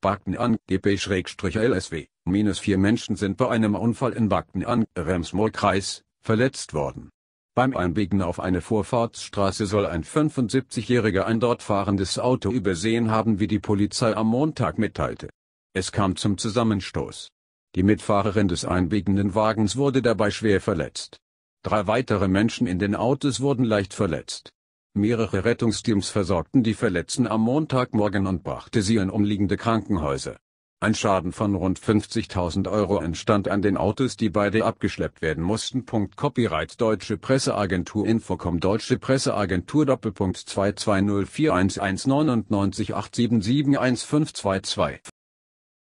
Bagden an GP-LSW. Minus vier Menschen sind bei einem Unfall in Bagden an Remsmoor-Kreis verletzt worden. Beim Einbiegen auf eine Vorfahrtsstraße soll ein 75-Jähriger ein dort fahrendes Auto übersehen haben, wie die Polizei am Montag mitteilte. Es kam zum Zusammenstoß. Die Mitfahrerin des einbiegenden Wagens wurde dabei schwer verletzt. Drei weitere Menschen in den Autos wurden leicht verletzt. Mehrere Rettungsteams versorgten die Verletzten am Montagmorgen und brachte sie in umliegende Krankenhäuser. Ein Schaden von rund 50.000 Euro entstand an den Autos, die beide abgeschleppt werden mussten. Punkt Copyright Deutsche Presseagentur Infocom Deutsche Presseagentur Doppelpunkt 22041199887715222